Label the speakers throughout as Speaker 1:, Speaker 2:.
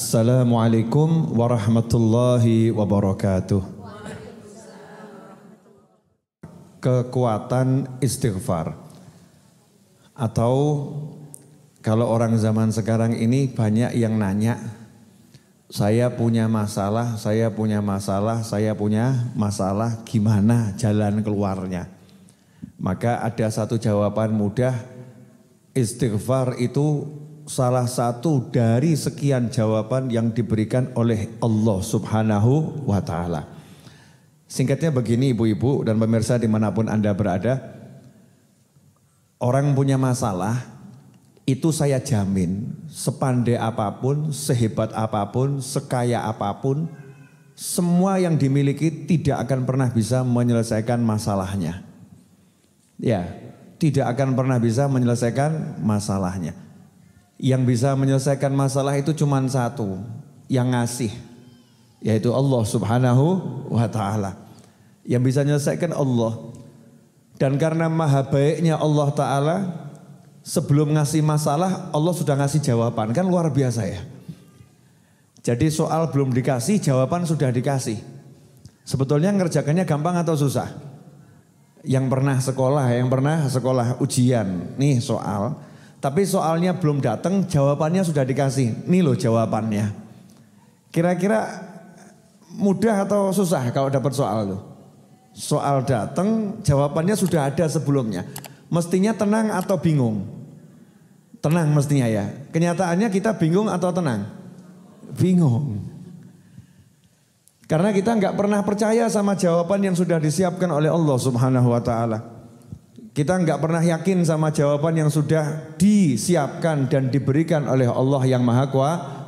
Speaker 1: Assalamualaikum warahmatullahi wabarakatuh. Kekuatan istighfar atau kalau orang zaman sekarang ini banyak yang nanya, saya punya masalah, saya punya masalah, saya punya masalah, gimana jalan keluarnya? Maka ada satu jawaban mudah, istighfar itu salah satu dari sekian jawaban yang diberikan oleh Allah Subhanahu wa taala. Singkatnya begini ibu-ibu dan pemirsa dimanapun Anda berada, orang punya masalah itu saya jamin sepandai apapun, sehebat apapun, sekaya apapun, semua yang dimiliki tidak akan pernah bisa menyelesaikan masalahnya. Ya, tidak akan pernah bisa menyelesaikan masalahnya. Yang bisa menyelesaikan masalah itu cuma satu, yang ngasih, yaitu Allah Subhanahu wa taala. Yang bisa menyelesaikan Allah. Dan karena maha baiknya Allah taala, sebelum ngasih masalah Allah sudah ngasih jawaban, kan luar biasa ya. Jadi soal belum dikasih, jawaban sudah dikasih. Sebetulnya ngerjakannya gampang atau susah? Yang pernah sekolah, yang pernah sekolah ujian, nih soal tapi soalnya belum datang, jawabannya sudah dikasih. Nih loh jawabannya. Kira-kira mudah atau susah kalau dapat soal loh, Soal datang, jawabannya sudah ada sebelumnya. Mestinya tenang atau bingung? Tenang mestinya ya. Kenyataannya kita bingung atau tenang? Bingung. Karena kita nggak pernah percaya sama jawaban yang sudah disiapkan oleh Allah Subhanahu wa taala. Kita nggak pernah yakin sama jawaban yang sudah disiapkan dan diberikan oleh Allah yang Maha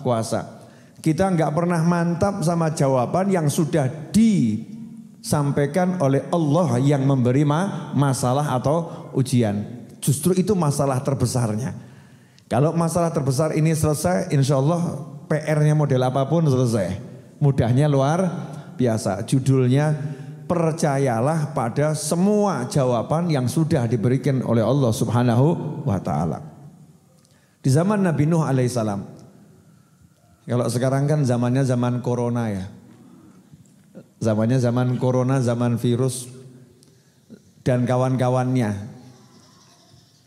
Speaker 1: Kuasa. Kita nggak pernah mantap sama jawaban yang sudah disampaikan oleh Allah yang memberi ma masalah atau ujian. Justru itu masalah terbesarnya. Kalau masalah terbesar ini selesai, insya Allah PR-nya model apapun selesai. Mudahnya luar biasa. Judulnya percayalah pada semua jawaban yang sudah diberikan oleh Allah Subhanahu wa taala. Di zaman Nabi Nuh alaihissalam. Kalau sekarang kan zamannya zaman corona ya. Zamannya zaman corona, zaman virus dan kawan-kawannya.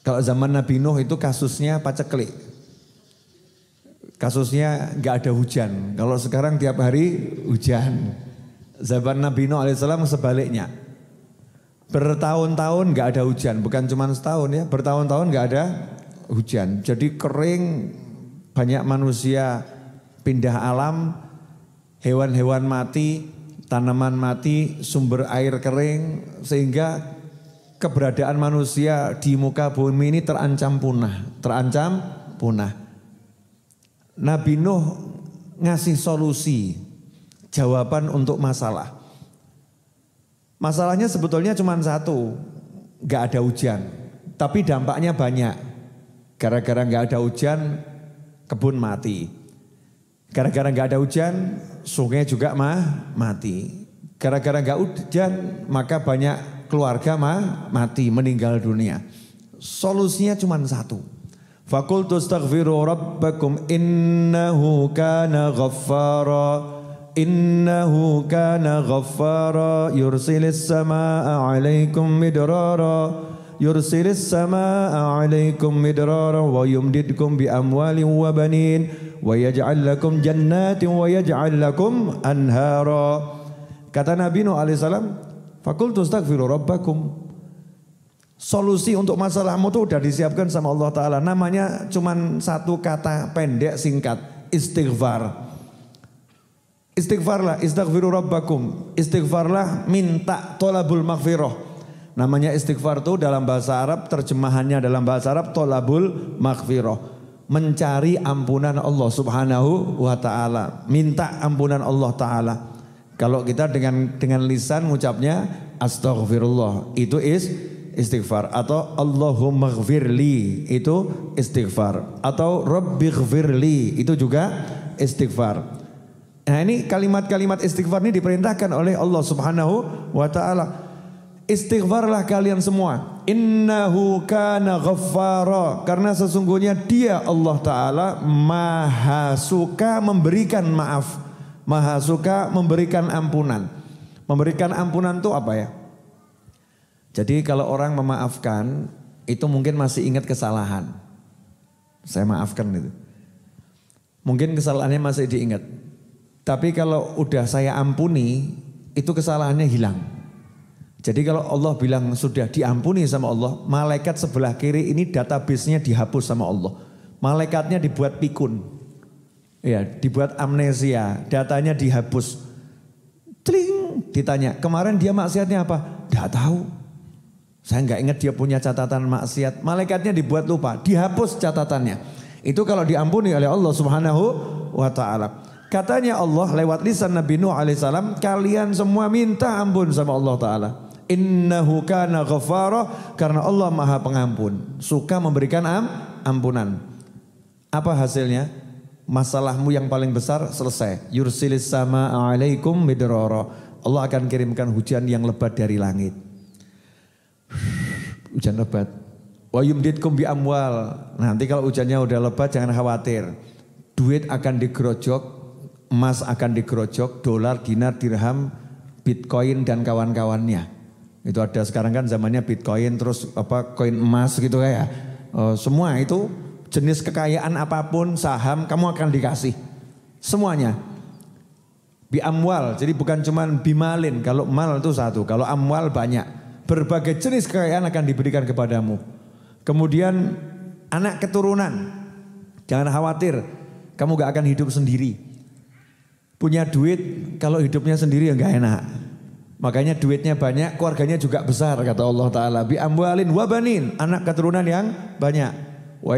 Speaker 1: Kalau zaman Nabi Nuh itu kasusnya paceklik. Kasusnya nggak ada hujan. Kalau sekarang tiap hari hujan. Zaman Nabi Nuh alaihissalam sebaliknya. Bertahun-tahun nggak ada hujan, bukan cuma setahun ya, bertahun-tahun nggak ada hujan. Jadi kering, banyak manusia pindah alam, hewan-hewan mati, tanaman mati, sumber air kering, sehingga keberadaan manusia di muka bumi ini terancam punah, terancam punah. Nabi Nuh ngasih solusi jawaban untuk masalah. Masalahnya sebetulnya cuma satu, nggak ada hujan. Tapi dampaknya banyak. Gara-gara nggak ada hujan, kebun mati. Gara-gara nggak ada hujan, sungai juga mah mati. Gara-gara nggak hujan, maka banyak keluarga mah mati, meninggal dunia. Solusinya cuma satu. Fakultus taghfiru rabbakum innahu kana ghaffara. إنه كان غفارا يرسل السماء عليكم مدرارا يرسل السماء عليكم مدرارا ويمددكم بأموال وبنين ويجعل لكم جنات ويجعل لكم أنهارا Kata Nabi Nuh alaihi salam fakultu astaghfiru rabbakum. Solusi untuk masalahmu itu sudah disiapkan sama Allah Ta'ala. Namanya cuman satu kata pendek singkat, istighfar. Istighfarlah, istighfiru rabbakum. Istighfarlah minta tolabul maghfirah. Namanya istighfar itu dalam bahasa Arab, terjemahannya dalam bahasa Arab tolabul maghfirah. Mencari ampunan Allah subhanahu wa ta'ala. Minta ampunan Allah ta'ala. Kalau kita dengan dengan lisan ngucapnya astaghfirullah. Itu is istighfar atau Allahumma ghfirli itu istighfar atau rabbighfirli itu juga istighfar. Nah ini kalimat-kalimat istighfar ini diperintahkan oleh Allah subhanahu wa ta'ala. Istighfarlah kalian semua. Innahu kana ghaffara. Karena sesungguhnya dia Allah Ta'ala maha suka memberikan maaf. Maha suka memberikan ampunan. Memberikan ampunan itu apa ya? Jadi kalau orang memaafkan itu mungkin masih ingat kesalahan. Saya maafkan itu. Mungkin kesalahannya masih diingat. Tapi kalau udah saya ampuni, itu kesalahannya hilang. Jadi kalau Allah bilang sudah diampuni sama Allah, malaikat sebelah kiri ini database-nya dihapus sama Allah. Malaikatnya dibuat pikun. Ya, dibuat amnesia, datanya dihapus. Tling, ditanya, kemarin dia maksiatnya apa? Tidak tahu. Saya nggak ingat dia punya catatan maksiat. Malaikatnya dibuat lupa, dihapus catatannya. Itu kalau diampuni oleh Allah Subhanahu wa taala. Katanya Allah lewat lisan Nabi Nuh alaihissalam, kalian semua minta ampun sama Allah Ta'ala. Innahu kana ghafarah karena Allah maha pengampun. Suka memberikan am, ampunan. Apa hasilnya? Masalahmu yang paling besar selesai. Yursilis sama alaikum midroro. Allah akan kirimkan hujan yang lebat dari langit. hujan lebat. Wa yumditkum bi amwal. Nanti kalau hujannya udah lebat jangan khawatir. Duit akan digerojok emas akan digerojok, dolar, dinar, dirham, bitcoin dan kawan-kawannya. Itu ada sekarang kan zamannya bitcoin terus apa koin emas gitu kayak. E, semua itu jenis kekayaan apapun, saham kamu akan dikasih. Semuanya. Bi amwal, jadi bukan cuma bimalin. Kalau mal itu satu, kalau amwal banyak. Berbagai jenis kekayaan akan diberikan kepadamu. Kemudian anak keturunan. Jangan khawatir, kamu gak akan hidup sendiri punya duit kalau hidupnya sendiri ya nggak enak. Makanya duitnya banyak, keluarganya juga besar kata Allah Taala. Bi amwalin wabanin, anak keturunan yang banyak. Wa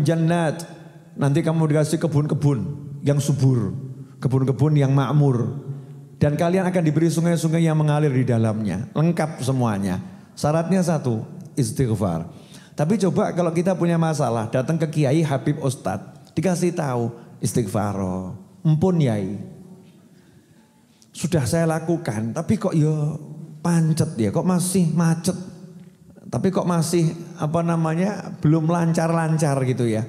Speaker 1: jannat. Nanti kamu dikasih kebun-kebun yang subur, kebun-kebun yang makmur. Dan kalian akan diberi sungai-sungai yang mengalir di dalamnya. Lengkap semuanya. Syaratnya satu, istighfar. Tapi coba kalau kita punya masalah, datang ke kiai Habib Ustadz, dikasih tahu istighfar. Empun yai, sudah saya lakukan, tapi kok ya pancet ya, kok masih macet. Tapi kok masih apa namanya belum lancar-lancar gitu ya.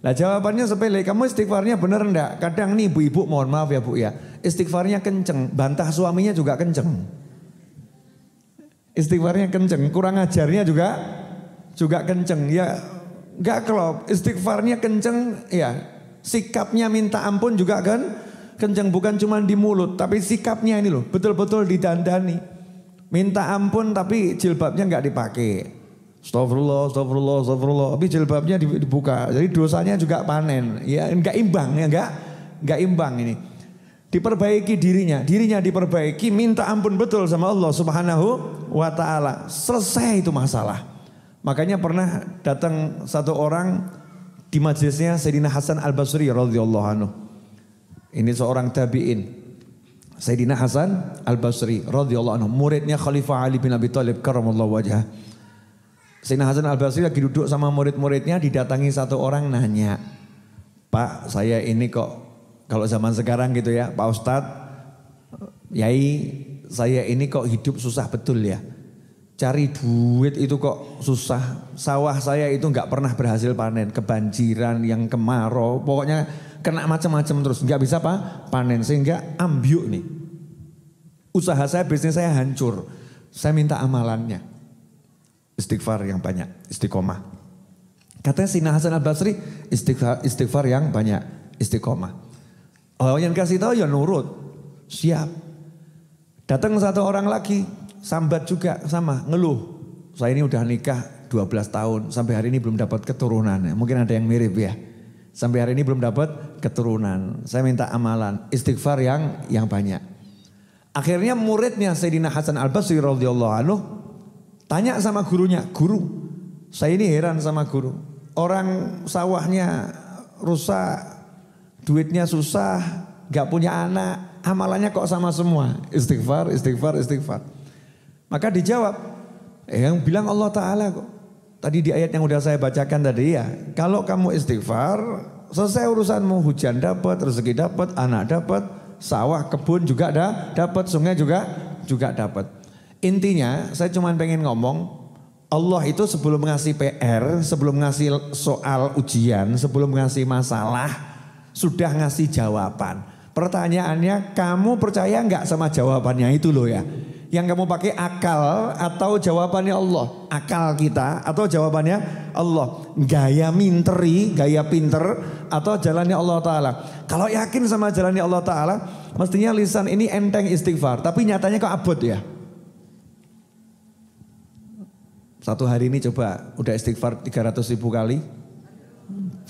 Speaker 1: Nah jawabannya sepele, kamu istighfarnya bener enggak? Kadang nih ibu-ibu mohon maaf ya bu ya, istighfarnya kenceng, bantah suaminya juga kenceng. Istighfarnya kenceng, kurang ajarnya juga juga kenceng. Ya enggak klop, istighfarnya kenceng ya, sikapnya minta ampun juga kan kenceng bukan cuma di mulut tapi sikapnya ini loh betul-betul didandani. Minta ampun tapi jilbabnya nggak dipakai. Astagfirullah, astagfirullah, astagfirullah. Tapi jilbabnya dibuka. Jadi dosanya juga panen. Ya enggak imbang ya enggak. nggak imbang ini. Diperbaiki dirinya, dirinya diperbaiki, minta ampun betul sama Allah Subhanahu wa taala. Selesai itu masalah. Makanya pernah datang satu orang di majelisnya Sayyidina Hasan Al-Basri radhiyallahu anhu. Ini seorang tabi'in. Sayyidina Hasan Al-Basri radhiyallahu anhu, muridnya Khalifah Ali bin Abi Thalib karramallahu wajhah. Sayyidina Hasan Al-Basri lagi duduk sama murid-muridnya didatangi satu orang nanya, "Pak, saya ini kok kalau zaman sekarang gitu ya, Pak Ustadz, Yai, saya ini kok hidup susah betul ya. Cari duit itu kok susah. Sawah saya itu nggak pernah berhasil panen, kebanjiran, yang kemarau, pokoknya kena macam-macam terus, nggak bisa apa panen sehingga ambyuk nih. Usaha saya, bisnis saya hancur. Saya minta amalannya. Istighfar yang banyak, istiqomah. Katanya Sina Hasan Al Basri istighfar, istighfar yang banyak, istiqomah. Oh yang kasih tahu ya nurut, siap. Datang satu orang lagi, sambat juga sama, ngeluh. Saya ini udah nikah 12 tahun, sampai hari ini belum dapat keturunan. Mungkin ada yang mirip ya. Sampai hari ini belum dapat keturunan. Saya minta amalan, istighfar yang yang banyak. Akhirnya muridnya Sayyidina Hasan Al-Basri radhiyallahu anhu tanya sama gurunya, "Guru, saya ini heran sama guru. Orang sawahnya rusak, duitnya susah, gak punya anak, amalannya kok sama semua. Istighfar, istighfar, istighfar." Maka dijawab, eh, yang bilang Allah Ta'ala kok. Tadi di ayat yang udah saya bacakan tadi ya, kalau kamu istighfar, selesai urusanmu hujan dapat, rezeki dapat, anak dapat, sawah, kebun juga ada, dapat, sungai juga juga dapat. Intinya saya cuma pengen ngomong Allah itu sebelum ngasih PR, sebelum ngasih soal ujian, sebelum ngasih masalah, sudah ngasih jawaban. Pertanyaannya, kamu percaya nggak sama jawabannya itu loh ya? yang kamu pakai akal atau jawabannya Allah? Akal kita atau jawabannya Allah? Gaya minteri, gaya pinter atau jalannya Allah Ta'ala? Kalau yakin sama jalannya Allah Ta'ala, mestinya lisan ini enteng istighfar. Tapi nyatanya kok abot ya? Satu hari ini coba udah istighfar 300 ribu kali?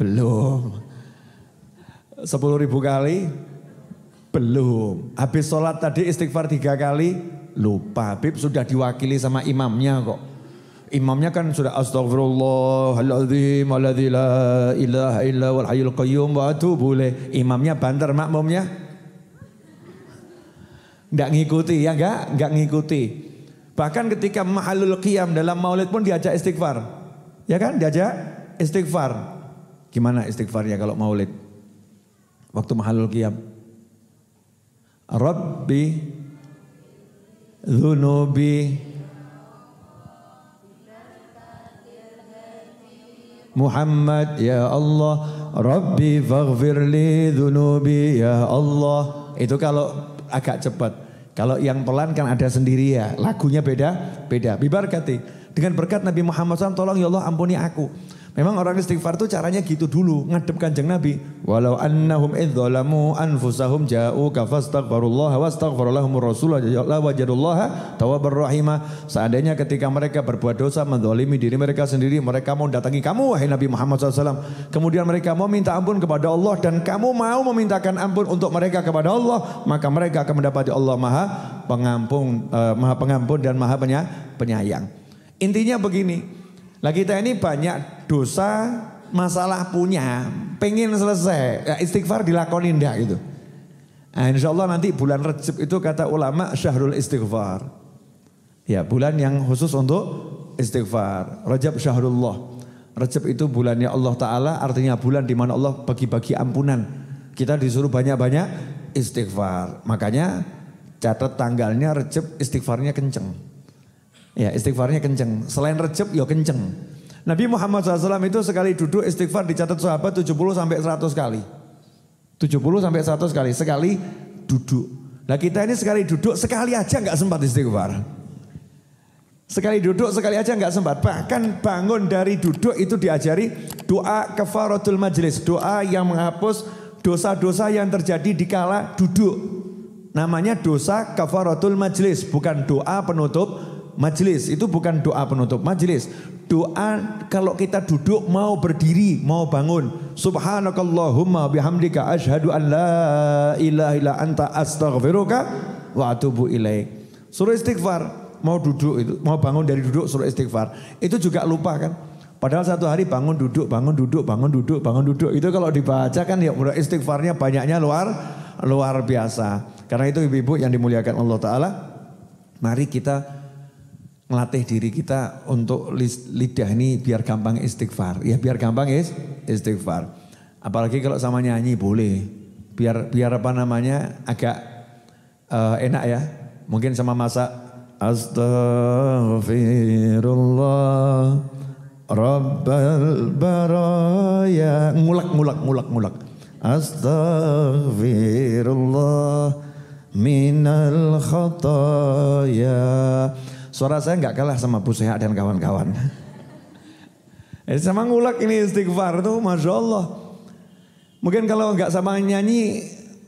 Speaker 1: Belum. 10 ribu kali? Belum. Habis sholat tadi istighfar tiga kali? Lupa, Habib sudah diwakili sama imamnya kok. Imamnya kan sudah astagfirullahaladzim alladzi la ilaha illa walhayul qayyum wa boleh Imamnya banter makmumnya. Enggak ngikuti ya enggak? Enggak ngikuti. Bahkan ketika mahalul qiyam dalam maulid pun diajak istighfar. Ya kan? Diajak istighfar. Gimana istighfarnya kalau maulid? Waktu mahalul qiyam. Rabbi Dunubi Muhammad ya Allah Rabbi li dhunubi ya Allah itu kalau agak cepat kalau yang pelan kan ada sendiri ya lagunya beda beda bibarkati dengan berkat Nabi Muhammad SAW tolong ya Allah ampuni aku Memang orang istighfar tuh caranya gitu dulu, ngadep kanjeng Nabi. Walau annahum idzalamu anfusahum ka fastaghfirullah wastaghfaralahum rasulullah la wajadullah tawwabar rahimah. Seandainya ketika mereka berbuat dosa mendolimi diri mereka sendiri, mereka mau datangi kamu wahai Nabi Muhammad SAW. Kemudian mereka mau minta ampun kepada Allah dan kamu mau memintakan ampun untuk mereka kepada Allah, maka mereka akan mendapati Allah Maha pengampun, uh, Maha pengampun dan Maha penyayang. Intinya begini, lah kita ini banyak dosa masalah punya pengen selesai ya, istighfar dilakoni ndak gitu nah, insya Allah nanti bulan Recep itu kata ulama syahrul istighfar ya bulan yang khusus untuk istighfar Rajab syahrullah Recep itu bulannya Allah Ta'ala artinya bulan dimana Allah bagi-bagi ampunan kita disuruh banyak-banyak istighfar makanya catat tanggalnya Recep istighfarnya kenceng ya istighfarnya kenceng selain Recep ya kenceng Nabi Muhammad SAW itu sekali duduk istighfar dicatat sahabat 70 sampai 100 kali. 70 sampai 100 kali. Sekali duduk. Nah kita ini sekali duduk sekali aja nggak sempat istighfar. Sekali duduk sekali aja nggak sempat. Bahkan bangun dari duduk itu diajari doa kefaratul majlis. Doa yang menghapus dosa-dosa yang terjadi di kala duduk. Namanya dosa kafaratul majlis, bukan doa penutup majlis. Itu bukan doa penutup majlis doa kalau kita duduk mau berdiri mau bangun subhanakallahumma bihamdika ashadu an la ilaha illa anta astaghfiruka wa atubu ilaik suruh istighfar mau duduk itu mau bangun dari duduk suruh istighfar itu juga lupa kan padahal satu hari bangun duduk bangun duduk bangun duduk bangun duduk itu kalau dibaca kan ya istighfarnya banyaknya luar luar biasa karena itu ibu-ibu yang dimuliakan Allah taala mari kita ngelatih diri kita untuk lidah ini biar gampang istighfar. Ya biar gampang is istighfar. Apalagi kalau sama nyanyi boleh. Biar biar apa namanya agak uh, enak ya. Mungkin sama masa astaghfirullah rabbal baraya ngulak ngulak ngulak ngulak astaghfirullah minal khataya Suara saya nggak kalah sama Bu Sehat dan kawan-kawan. Eh, sama ngulak ini istighfar tuh, masya Allah. Mungkin kalau nggak sama nyanyi,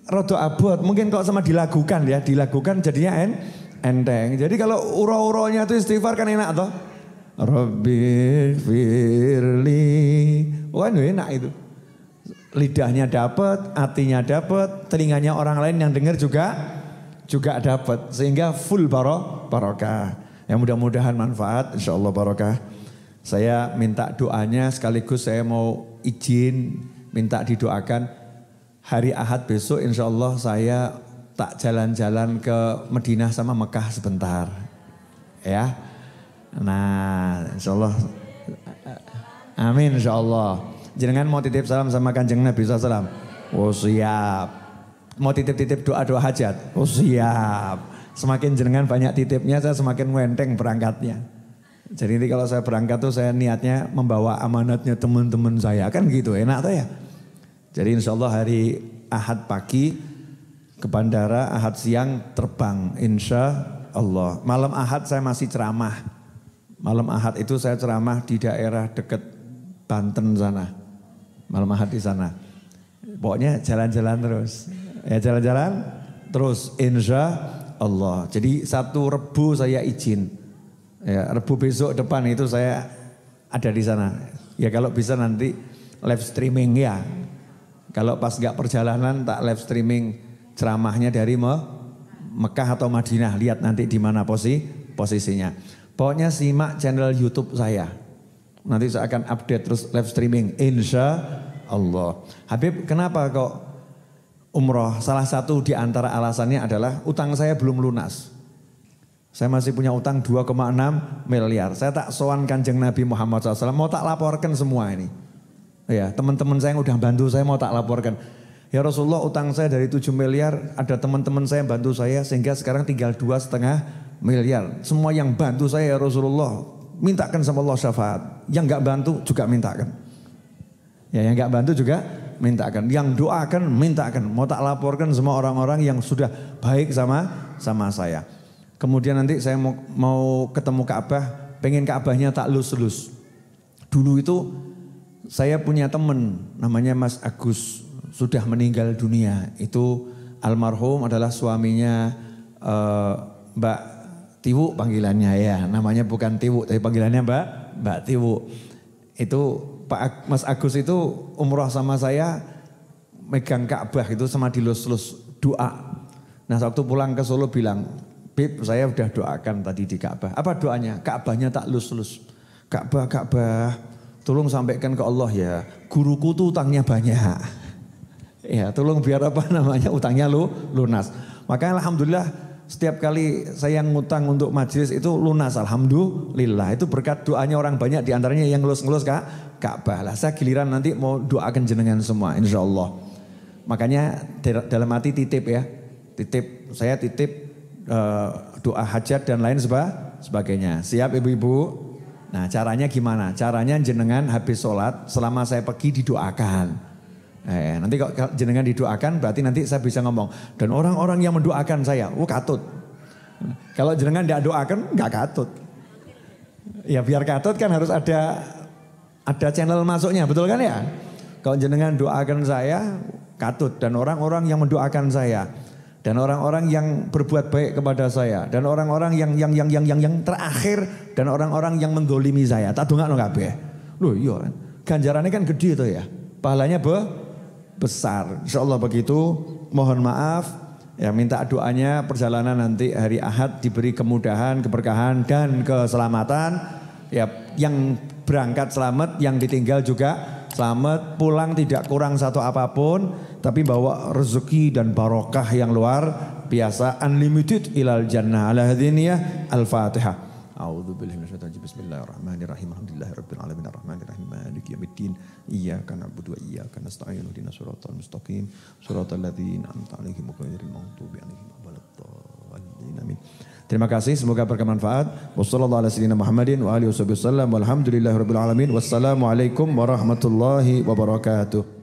Speaker 1: roto abot. Mungkin kalau sama dilakukan ya, dilakukan jadinya en enteng. Jadi kalau uro-uronya tuh istighfar kan enak toh. Robi firli. Wah enak itu. Lidahnya dapat, hatinya dapat, telinganya orang lain yang dengar juga juga dapat. Sehingga full baro barokah. Yang mudah-mudahan manfaat, insya Allah barokah. Saya minta doanya sekaligus saya mau izin minta didoakan hari Ahad besok insya Allah saya tak jalan-jalan ke Medina sama Mekah sebentar. Ya. Nah, insya Allah. Amin insya Allah. Jangan mau titip salam sama kanjeng Nabi SAW. Oh siap. Mau titip-titip doa-doa hajat. Oh siap semakin jenengan banyak titipnya saya semakin wenteng berangkatnya. Jadi nanti kalau saya berangkat tuh saya niatnya membawa amanatnya teman-teman saya kan gitu enak tuh ya. Jadi insya Allah hari Ahad pagi ke bandara, Ahad siang terbang insya Allah. Malam Ahad saya masih ceramah. Malam Ahad itu saya ceramah di daerah deket Banten sana. Malam Ahad di sana. Pokoknya jalan-jalan terus. Ya jalan-jalan terus insya Allah. Jadi satu Rebu saya izin. Ya, Rebu besok depan itu saya ada di sana. Ya kalau bisa nanti live streaming ya. Kalau pas nggak perjalanan tak live streaming ceramahnya dari Me Mekah atau Madinah. Lihat nanti di mana posi posisinya. Pokoknya simak channel YouTube saya. Nanti saya akan update terus live streaming. Insya Allah. Habib kenapa kok umroh. Salah satu di antara alasannya adalah utang saya belum lunas. Saya masih punya utang 2,6 miliar. Saya tak soan kanjeng Nabi Muhammad SAW. Mau tak laporkan semua ini. Ya, teman-teman saya yang udah bantu saya mau tak laporkan. Ya Rasulullah utang saya dari 7 miliar, ada teman-teman saya yang bantu saya sehingga sekarang tinggal dua setengah miliar. Semua yang bantu saya ya Rasulullah, mintakan sama Allah syafaat. Yang nggak bantu juga mintakan. Ya, yang nggak bantu juga mintakan. Yang doakan, mintakan. Mau tak laporkan semua orang-orang yang sudah baik sama sama saya. Kemudian nanti saya mau, mau ketemu Ka'bah, pengen Ka'bahnya tak lus-lus. Dulu itu saya punya teman namanya Mas Agus sudah meninggal dunia. Itu almarhum adalah suaminya uh, Mbak Tiwu panggilannya ya. Namanya bukan Tiwu tapi panggilannya Mbak Mbak Tiwu. Itu Pak Mas Agus itu umroh sama saya megang Ka'bah itu sama dilus-lus doa. Nah waktu pulang ke Solo bilang, Bib saya udah doakan tadi di Ka'bah. Apa doanya? Ka'bahnya tak lus-lus. Ka'bah, Ka'bah, tolong sampaikan ke Allah ya, guruku tuh utangnya banyak. Ya tolong biar apa namanya utangnya lu lunas. Makanya Alhamdulillah setiap kali saya ngutang untuk majelis itu lunas alhamdulillah itu berkat doanya orang banyak diantaranya yang ngelus-ngelus kak Ka'bah lah saya giliran nanti mau doakan jenengan semua insya Allah makanya dalam hati titip ya titip saya titip uh, doa hajat dan lain seba, sebagainya siap ibu-ibu nah caranya gimana caranya jenengan habis sholat selama saya pergi didoakan Eh, nanti kalau jenengan didoakan berarti nanti saya bisa ngomong. Dan orang-orang yang mendoakan saya, oh katut. Kalau jenengan tidak doakan, nggak katut. Ya biar katut kan harus ada ada channel masuknya, betul kan ya? Kalau jenengan doakan saya, katut. Dan orang-orang yang mendoakan saya, dan orang-orang yang berbuat baik kepada saya, dan orang-orang yang yang yang yang yang yang terakhir, dan orang-orang yang menggolimi saya, tak dengar nggak be Loh iya, kan? ganjarannya kan gede itu ya. Pahalanya be besar. Insya Allah begitu. Mohon maaf. Ya minta doanya perjalanan nanti hari Ahad diberi kemudahan, keberkahan dan keselamatan. Ya yang berangkat selamat, yang ditinggal juga selamat, pulang tidak kurang satu apapun, tapi bawa rezeki dan barokah yang luar biasa unlimited ilal jannah. al Al-Fatihah. A'udzu billahi minasyaitonir rajim. Bismillahirrahmanirrahim. Alhamdulillahirabbil alamin arrahmanirrahim maliki yaumiddin. Iyyaka na'budu wa iyyaka nasta'in. Ihdinas shiratal mustaqim. Shiratal ladzina an'amta 'alaihim ghairil maghdubi 'alaihim waladdallin. Amin. Terima kasih, semoga bermanfaat. Wassalamualaikum warahmatullahi wabarakatuh.